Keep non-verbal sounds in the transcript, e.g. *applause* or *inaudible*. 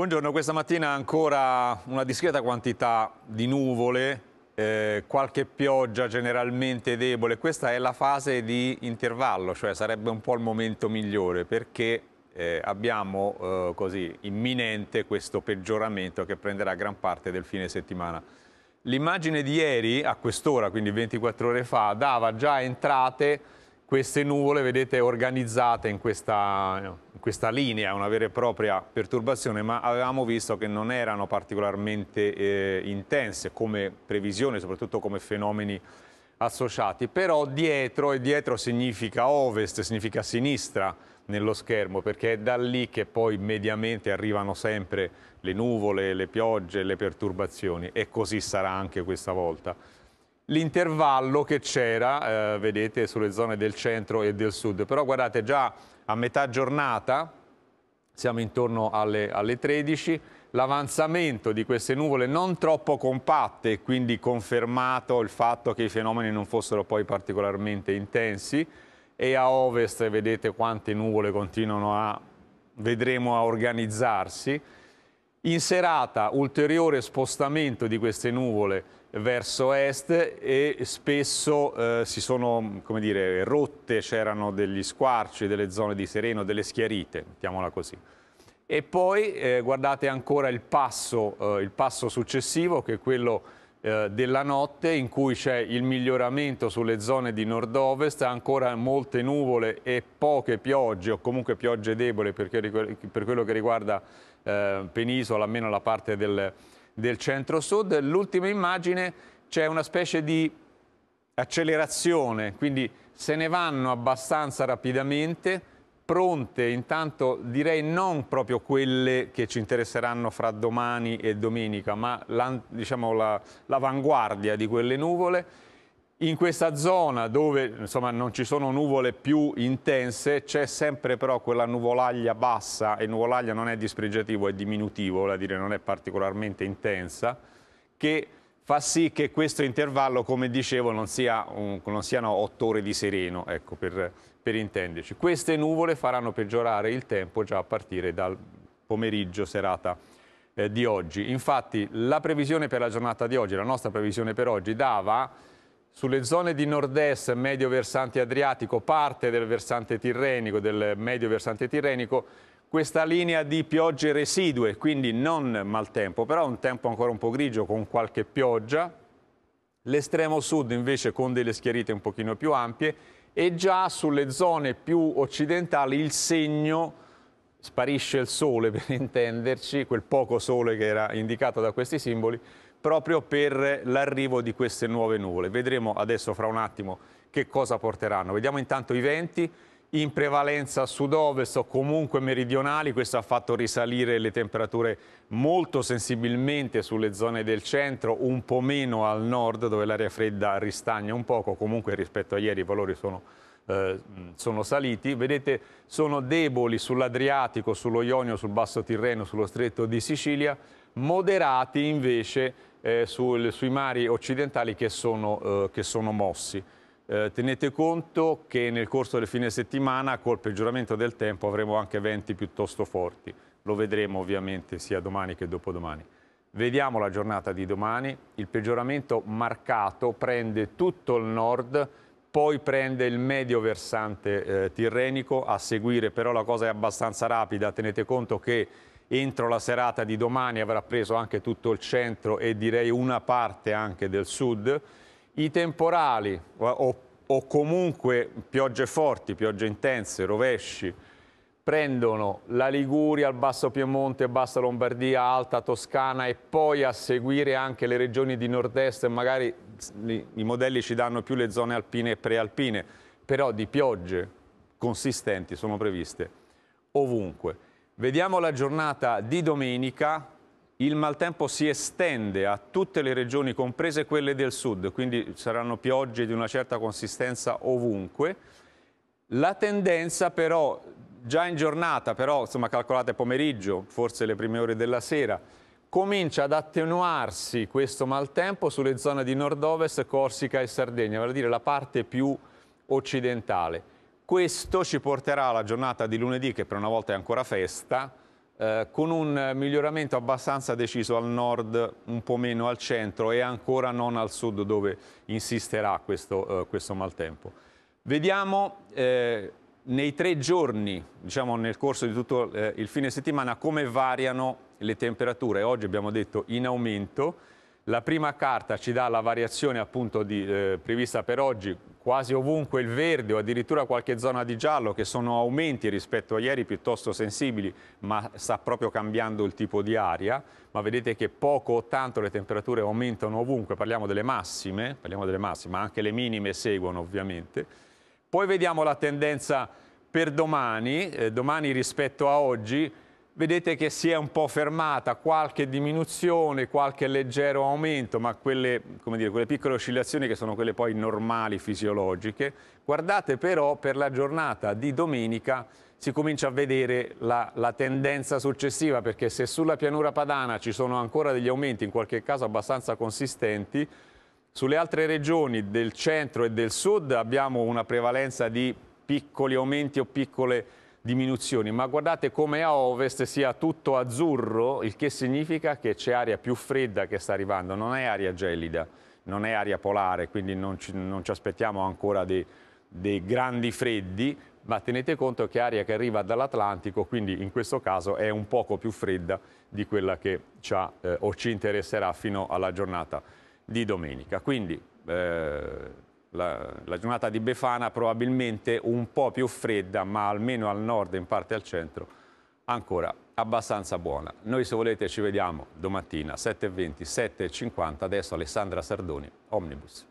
Buongiorno, questa mattina ancora una discreta quantità di nuvole, eh, qualche pioggia generalmente debole. Questa è la fase di intervallo, cioè sarebbe un po' il momento migliore perché eh, abbiamo eh, così imminente questo peggioramento che prenderà gran parte del fine settimana. L'immagine di ieri, a quest'ora, quindi 24 ore fa, dava già entrate queste nuvole, vedete, organizzate in questa, in questa, linea, una vera e propria perturbazione, ma avevamo visto che non erano particolarmente eh, intense come previsione, soprattutto come fenomeni associati, però dietro, e dietro significa ovest, significa sinistra nello schermo, perché è da lì che poi mediamente arrivano sempre le nuvole, le piogge, le perturbazioni, e così sarà anche questa volta l'intervallo che c'era, eh, vedete, sulle zone del centro e del sud. Però guardate, già a metà giornata, siamo intorno alle, alle 13, l'avanzamento di queste nuvole non troppo compatte, quindi confermato il fatto che i fenomeni non fossero poi particolarmente intensi, e a ovest vedete quante nuvole continuano a, vedremo, a organizzarsi, in serata ulteriore spostamento di queste nuvole verso est e spesso eh, si sono come dire, rotte, c'erano degli squarci, delle zone di sereno, delle schiarite, mettiamola così. E poi eh, guardate ancora il passo, eh, il passo successivo che è quello eh, della notte in cui c'è il miglioramento sulle zone di nord-ovest, ancora molte nuvole e poche piogge o comunque piogge debole per, quello che riguarda eh, Penisola, almeno la parte del, del centro-sud. L'ultima immagine c'è una specie di accelerazione, quindi se ne vanno abbastanza rapidamente pronte, intanto direi non proprio quelle che ci interesseranno fra domani e domenica, ma diciamo, l'avanguardia la, di quelle nuvole. In questa zona dove insomma, non ci sono nuvole più intense c'è sempre però quella nuvolaglia bassa e nuvolaglia non è dispregiativo, è diminutivo, vuol dire non è particolarmente intensa, che fa sì che questo intervallo, come dicevo, non, sia un, non siano otto ore di sereno, ecco, per, per intenderci. Queste nuvole faranno peggiorare il tempo già a partire dal pomeriggio, serata eh, di oggi. Infatti la previsione per la giornata di oggi, la nostra previsione per oggi, dava sulle zone di nord-est, medio versante adriatico, parte del versante tirrenico, del medio versante tirrenico, questa linea di piogge residue, quindi non maltempo, però un tempo ancora un po' grigio con qualche pioggia, l'estremo sud invece con delle schiarite un pochino più ampie e già sulle zone più occidentali il segno sparisce il sole *laughs* per intenderci, quel poco sole che era indicato da questi simboli, proprio per l'arrivo di queste nuove nuvole. Vedremo adesso fra un attimo che cosa porteranno. Vediamo intanto i venti in prevalenza sud-ovest o comunque meridionali, questo ha fatto risalire le temperature molto sensibilmente sulle zone del centro, un po' meno al nord dove l'aria fredda ristagna un poco, comunque rispetto a ieri i valori sono, eh, sono saliti. Vedete, sono deboli sull'Adriatico, sullo Ionio, sul Basso Tirreno, sullo Stretto di Sicilia, moderati invece eh, sul, sui mari occidentali che sono, eh, che sono mossi. Eh, tenete conto che nel corso del fine settimana, col peggioramento del tempo, avremo anche venti piuttosto forti. Lo vedremo ovviamente sia domani che dopodomani. Vediamo la giornata di domani. Il peggioramento marcato prende tutto il nord, poi prende il medio versante eh, tirrenico a seguire, però la cosa è abbastanza rapida. Tenete conto che entro la serata di domani avrà preso anche tutto il centro e direi una parte anche del sud i temporali o, o comunque piogge forti, piogge intense, rovesci, prendono la Liguria, il Basso Piemonte, Bassa Lombardia, Alta Toscana e poi a seguire anche le regioni di nord-est, magari i modelli ci danno più le zone alpine e prealpine, però di piogge consistenti sono previste ovunque. Vediamo la giornata di domenica, il maltempo si estende a tutte le regioni, comprese quelle del sud, quindi saranno piogge di una certa consistenza ovunque. La tendenza però, già in giornata, però insomma calcolate pomeriggio, forse le prime ore della sera, comincia ad attenuarsi questo maltempo sulle zone di nord-ovest, Corsica e Sardegna, vale a dire la parte più occidentale. Questo ci porterà alla giornata di lunedì, che per una volta è ancora festa, eh, con un miglioramento abbastanza deciso al nord, un po' meno al centro e ancora non al sud dove insisterà questo, eh, questo maltempo. Vediamo eh, nei tre giorni, diciamo nel corso di tutto eh, il fine settimana, come variano le temperature. Oggi abbiamo detto in aumento, la prima carta ci dà la variazione appunto di, eh, prevista per oggi, quasi ovunque il verde o addirittura qualche zona di giallo che sono aumenti rispetto a ieri piuttosto sensibili, ma sta proprio cambiando il tipo di aria, ma vedete che poco o tanto le temperature aumentano ovunque, parliamo delle massime, parliamo delle massime, ma anche le minime seguono ovviamente. Poi vediamo la tendenza per domani, eh, domani rispetto a oggi, vedete che si è un po' fermata, qualche diminuzione, qualche leggero aumento, ma quelle, dire, quelle, piccole oscillazioni che sono quelle poi normali, fisiologiche. Guardate però per la giornata di domenica si comincia a vedere la, la tendenza successiva, perché se sulla pianura padana ci sono ancora degli aumenti, in qualche caso abbastanza consistenti, sulle altre regioni del centro e del sud abbiamo una prevalenza di piccoli aumenti o piccole diminuzioni, ma guardate come a ovest sia tutto azzurro, il che significa che c'è aria più fredda che sta arrivando, non è aria gelida, non è aria polare, quindi non ci, non ci aspettiamo ancora dei, dei grandi freddi, ma tenete conto che aria che arriva dall'Atlantico, quindi in questo caso è un poco più fredda di quella che ci ha, eh, o ci interesserà fino alla giornata di domenica. Quindi eh, la, la, giornata di Befana probabilmente un po' più fredda, ma almeno al nord e in parte al centro ancora abbastanza buona. Noi se volete ci vediamo domattina 7.20, 7.50, adesso Alessandra Sardoni, Omnibus.